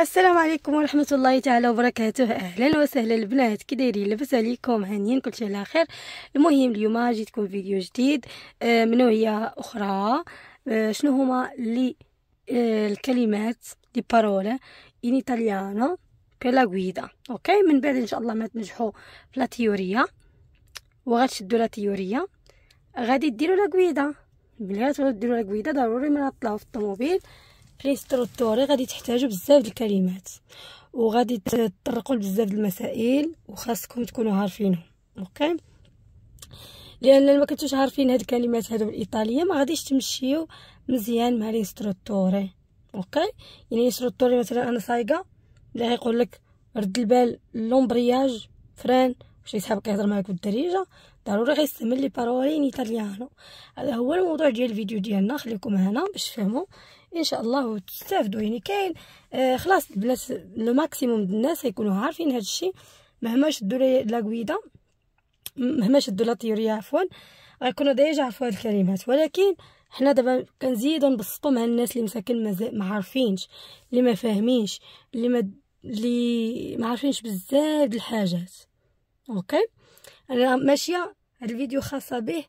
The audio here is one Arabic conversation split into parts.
السلام عليكم ورحمة الله تعالى وبركاته أهلا وسهلا البنات كي دايرين لاباس عليكم هانيين كلشي على خير المهم اليوم جيتكم فيديو جديد آه، من نوعية أخرى آه، شنو هما لي آه، الكلمات دي بارولا إن إيطاليانو بلا غويدا أوكي من بعد إن شاء الله ما تنجحوا في لا تيوريا وغتشدوا لا تيوريا غادي ديروا لا غويدا بلي غتولوا لا غويدا ضروري ما في الطوموبيل الانستركتوري غادي تحتاجوا بزاف د الكلمات وغادي تطرقوا لبزاف د المسائل وخاصكم تكونوا عارفينهم اوكي لان ما كنتوش عارفين هاد الكلمات هادو بالايطاليه ما غاديش تمشيو مزيان مع الانستركتوري اوكي يعني الانستركتوري مثلا انا سايقه لا يقول لك رد البال لومبرياج فران شي صاحب كيهضر معاك بالدارجه ضروري غيستعمل لي بارولين ايطاليانو هذا هو الموضوع ديال الفيديو ديالنا خليكم هنا باش تفهموا ان شاء الله وتستافدوا يعني كاين آه خلاص البنات لو ماكسيموم د الناس يكونوا عارفين هذا الشيء مهما شدوا لا غويدا مهما شدوا لا تيوريا عفوا غيكونوا ديجا عرفوا هاد الكلمات ولكن حنا دابا كنزيدو نبسطو مع الناس اللي مساكن ما عارفينش اللي ما فاهمينش اللي ما اللي ما عارفينش بزاف الحاجات اوكي انا ماشيه هاد الفيديو خاصه به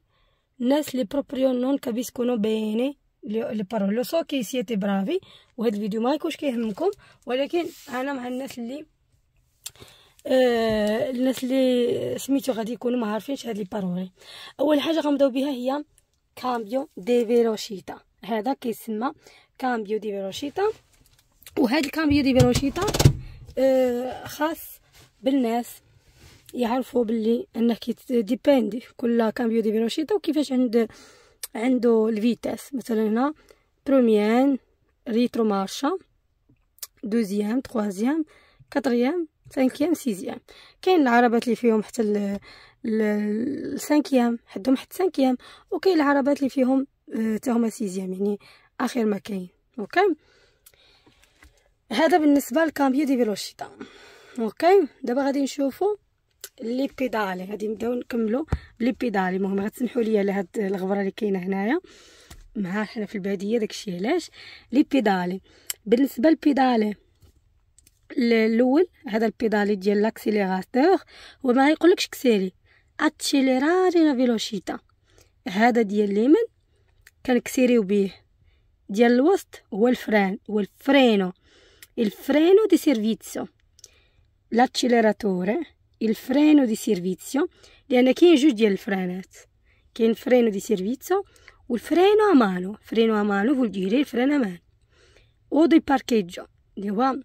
الناس اللي بروبريون نون كابيسكونو بيني باينين لي بارول لو سو كي سيتي برافي وهذا الفيديو ما يكونش كيهمكم ولكن انا مع الناس اللي آه الناس اللي سميتو غادي يكونوا ما عارفينش هاد لي بارول اول حاجه غنبداو بها هي كامبيو دي فيروشيتا هذا كيسمى كامبيو دي فيروشيتا وهاد الكامبيو دي فيروشيتا آه خاص بالناس يعرفوا باللي انه ديبيندي كل كامبيو دي فيروشيتا وكيفاش عند عنده الفيتاس مثلا هنا بروميان ريترو مارشا دوزيام تخوازيام كاتريام سانكيام سيزيام كاين العربات اللي فيهم حتى السانكيام حدهم حتى سانكيام وكاين العربات اللي فيهم آه، حتى هما سيزيام يعني اخر ما كاين اوكي هذا بالنسبه لكامبيو دي فيلوشيتا اوكي دابا غادي نشوفو لي بيدالي غادي نبداو نكملو بلي بيدالي المهم غتسمحوا لي على هاد الغبره اللي كاينه هنايا مع حنا في الباديه داكشي علاش لي بيدالي بالنسبه للبيدالي الاول هذا البيدالي ديال لاكسيليراتور هو ما يقولكش كسيري اتشيليراري لا فيلوشيتا هذا ديال اليمين كنكسيريو بيه ديال الوسط هو الفران هو الفرينو الفرينو دي سيرفيتسو لاتشيليراتور il freno di servizio لأن جوج ديال الفرانات كاين فرينو دي سيرفيزو والفرينو أمانو فرينو أمانو فول ديري الفران أمان أو دي باركيجو اللي هو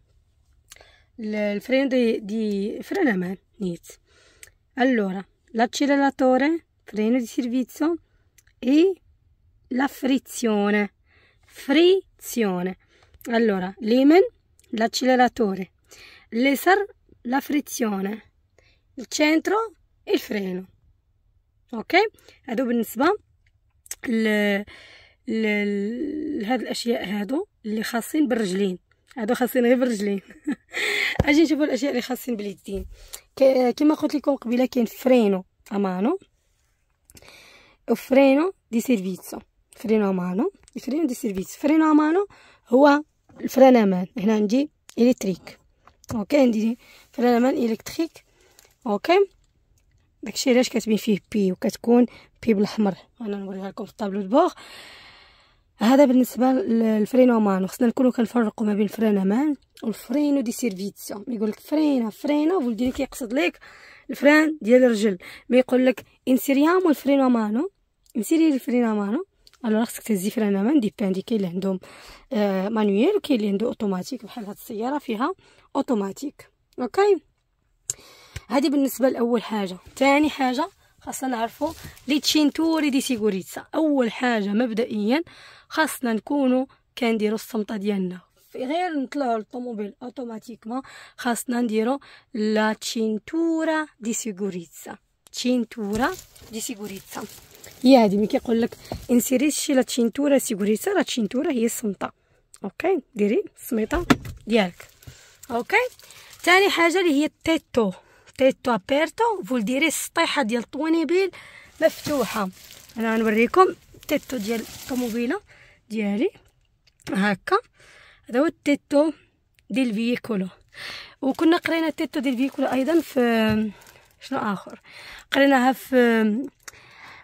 الفرينو دي, دي فران أمان نيت allora l'acceleratore freno di servizio e la frizione frizione allora l'emen l'acceleratore l'esar la frizione التشينترو e il freno اوكي هادو بالنسبه ل لهاد الاشياء هادو اللي خاصين بالرجلين هادو خاصين غير بالرجلين اجي نشوفوا الاشياء اللي خاصين باليدين كما قلت لكم قبيله كاين فرينو امانو وفرينو دي سيرفيتسو فرينو امانو فرينو دي سيرفيتس فرينو امانو هو الفران امان هنا عندي الكتريك اوكي عندي فران امان الكتريك اوكي داكشي علاش كاتبين فيه بي وكتكون بي بالاحمر انا نوريها لكم في الطابلو دبوغ هذا بالنسبه للفرينومان خصنا نكونوا كنفرقوا ما بين الفرينمان والفرينو دي سيرفيتسيو يقول لك فرينا فرينا ولدي كيقصد لك الفران ديال الرجل مي يقول لك انسيريام والفرينومانو انسيري الفرينومانو الوغ خصك تهزي فرينومان دي بان دي كاين اللي عندهم آه مانويل وكاين اللي عنده اوتوماتيك بحال هاد السياره فيها اوتوماتيك اوكي هذه بالنسبه لاول حاجه ثاني حاجه خاصنا نعرفوا لي تشينتوري دي سيغوريتسا اول حاجه مبدئيا خاصنا نكونوا كنديروا الصمطه ديالنا غير نطلعوا للطوموبيل اوتوماتيكمون خاصنا نديروا لا تشينتورا دي سيغوريتسا تشينتورا دي سيغوريتسا هي هادي ملي كيقول لك انسيري شي لا تشينتورا سيغوريتسا لا تشينتورا هي الصمطه اوكي ديري السميطه ديالك اوكي ثاني حاجه اللي هي التيتو بيتو ابيرتو فول ديري السطيحه ديال الطوانيبيل مفتوحه انا غنوريكم التيتو ديال الطوموبيله ديالي هكا هذا هو التيتو ديال فييكولو وكنا قرينا التيتو ديال فييكولو ايضا في شنو اخر قريناها في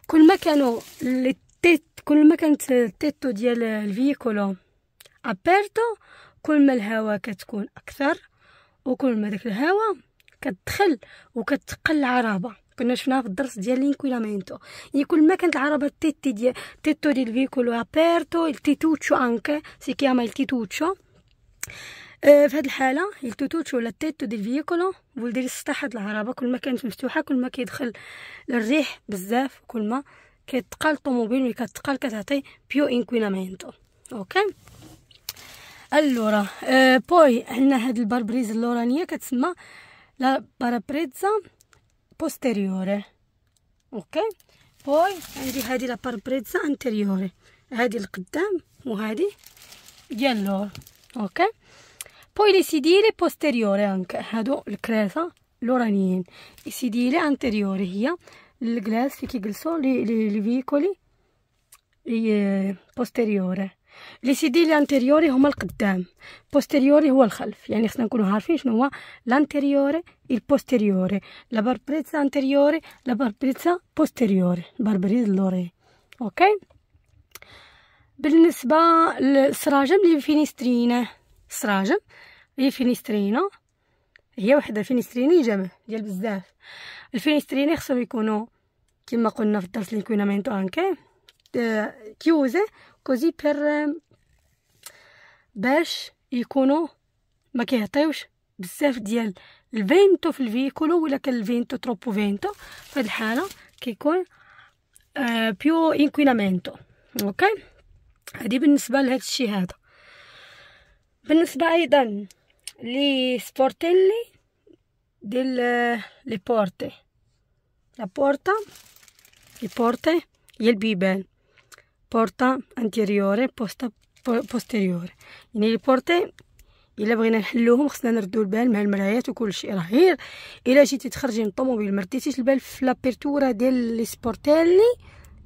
كل ما كانوا التيت كل ما كانت التيتو ديال الفييكولو ابيرتو كل ما الهواء كتكون اكثر وكل ما داك الهواء كتدخل وكتقل العربه كنا شفناها في الدرس ديال لينكويلامينتو يعني كل ما كانت العربه تيتي ديال تيتو ديال فيكولو ابيرتو التيتوتشو انكي سي كيما التيتوتشو آه، في هذه الحاله التوتوتش ولا تيتو ديال فيكولو ولدي السطح هاد العربه كل ما كانت مفتوحه كل ما كيدخل الريح بزاف كل ما كيتقال الطوموبيل ملي كتقال كتعطي بيو انكوينامينتو اوكي اللورا أه بوي عندنا هاد البربريز اللورانيه كتسمى la paraprezza posteriore اوكي باي عندي هذه لا باربريزا انتريوري هذه القدام وهذه يلور اوكي poi le sedili posteriore anche هادو الكراسة لورانيين السيديلة anteriore هي الجلاس اللي كيجلسوا لي لي فيكولي posteriore لي سيدي لانتيريوري هما القدام بوستيريوري هو الخلف يعني خصنا نكونو عارفين شنو هو لانتيريوري البوستيريوري لا باربريتسا انتيريوري لا باربريتسا بوستيريوري باربريز لوري اوكي بالنسبه للسراجم لي فينيسترينا سراجم لي فينيسترينا هي وحده فينيستريني جمع ديال بزاف الفينيستريني خصهم يكونوا كما قلنا في الدرس لينكوينامينتو انكي eh, chiuse così per باش يكونوا ما كيعطيوش بزاف ديال الفينتو في الفيكولو ولا كان الفينتو تروبو فينتو في هاد الحاله كيكون آه بيو انكوينامينتو اوكي هادي بالنسبه لهاد الشيء هذا بالنسبه ايضا لي سبورتيلي ديال لي بورتي لا بورتا لي بورتي هي البيبان بورطة انتيريوري بوستا بوستيريوري يعني لي بورتي الا بغينا نحلوهم خصنا نردو البال مع المرايات وكلشي راه غير الا جيتي تخرجي من الطوموبيل ما رديتيش البال في لابيرتورا ديال لي سبورتيلي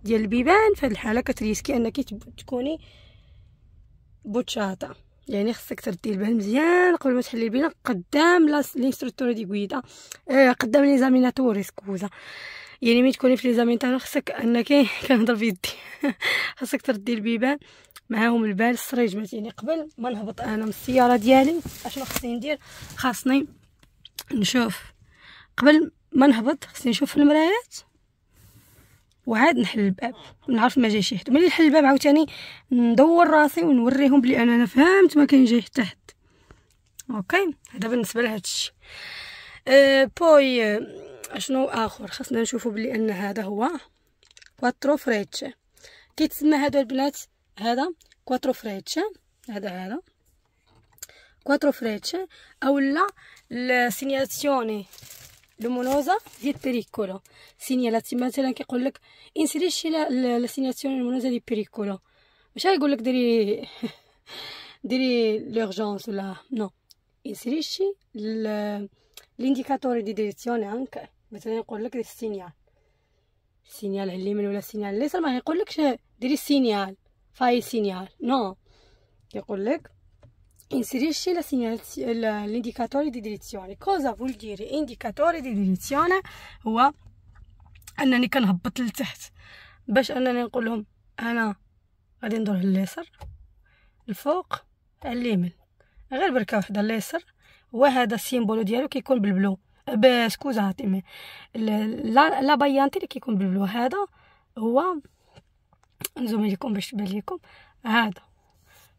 ديال البيبان في هذه الحاله كتريسكي انك تكوني بوتشاطه يعني خصك تردي البال مزيان قبل ما تحلي البينه قدام لانستركتور دي غويدا قدام لي زاميناتور سكوزا يعني ملي تكوني في لي تاعنا خصك انك كنهضر بيدي خصك تردي البيبان معاهم البال السريج يعني قبل ما نهبط انا من السياره ديالي اشنو خصني ندير خاصني نشوف قبل ما نهبط خصني نشوف المرايات وعاد نحل الباب نعرف ما جاي شي حد ملي نحل الباب عاوتاني ندور راسي ونوريهم بلي انا فهمت ما كاين جاي حتى حد اوكي هذا بالنسبه لهذا الشيء أه بوي اشنو اخر خاصنا نشوفوا بلي ان هذا هو كواترو فريتشي كيتسمى هادو البنات هذا كواترو فريتشي هذا هذا كواترو فريتشي اولا السينياسيوني لومونوزا ديال بيريكولو سينيالاتي مثلا كيقول لك انسري شي لا سينياسيوني لومونوزا ديال بيريكولو ماشي يقول لك ديري ديري لورجونس ولا نو انسري شي l'indicatore di direzione anche مثلا يقول لك دير السينيال السينيال على اليمين ولا السينيال على اليسار ما يقولكش ديري السينيال فاي سينيال نو يقول لك لا سينيال لانديكاتور دي direzione كوزا فول ديري انديكاتور دي direzione هو انني كنهبط لتحت باش انني نقول لهم انا غادي ندور لليسر الفوق على اليمين غير بركه وحده اليسار وهذا السيمبول ديالو كيكون بالبلو بسكوزا عطيني لا بيانتي اللي كيكون بالبلو هذا هو نزوم لكم باش تبان لكم هذا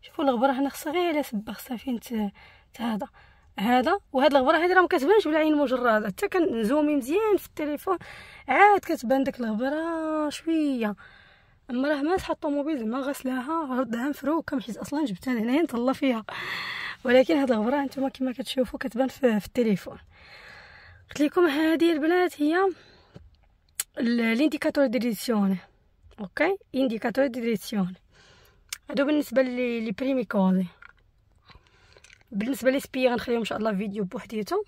شوفوا الغبره هنا خصها غير على سبه خصها فين هذا هذا وهاد الغبره هذه راه مكتبانش بالعين المجرده حتى كنزومي مزيان في التليفون عاد كتبان داك الغبره شويه اما راه ما تحطو الطوموبيل زعما غسلاها ردها مفروكه حيت اصلا جبتها لهنايا نطلى فيها ولكن هاد الغبره انتما كما كتشوفوا كتبان في, في التليفون قلت لكم هذه البنات هي الانديكاتور دي ديريزيون اوكي انديكاتور دي ديريزيون هادو بالنسبه لي بريمي كوزي بالنسبه لي سبي غنخليهم ان شاء الله فيديو بوحديته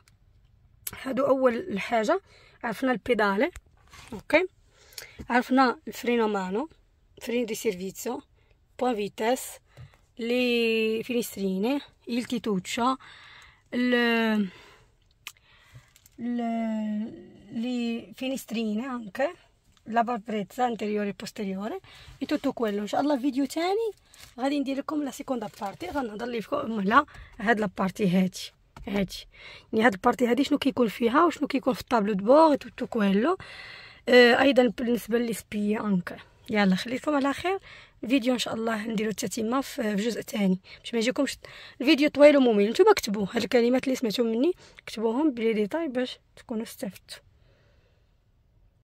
هادو اول حاجه عرفنا البيدالي اوكي عرفنا الفرينو مانو فرينو دي سيرفيزيو بوان فيتاس لي فينيستريني il tituccia il le, le finestrine anche, la barbrezza anteriore e posteriore e tutto quello inshallah video تاني غادي ندير لكم لا سيكوندا بارتي غنهضر لكم على هاد لابارتي هادي هادي يعني هاد البارتي هادي شنو كيكون فيها وشنو كيكون في الطابلو دو بور توتو كويلو اه ايضا بالنسبه للسبيه انكر يلا خليكم على خير الفيديو ان شاء الله نديرو التتمه في جزء ثاني باش ما يجيكمش الفيديو طويل وممل نتوما كتبوا هاد الكلمات اللي سمعتو مني كتبوهم بلي ديطاي باش تكونوا استفدتوا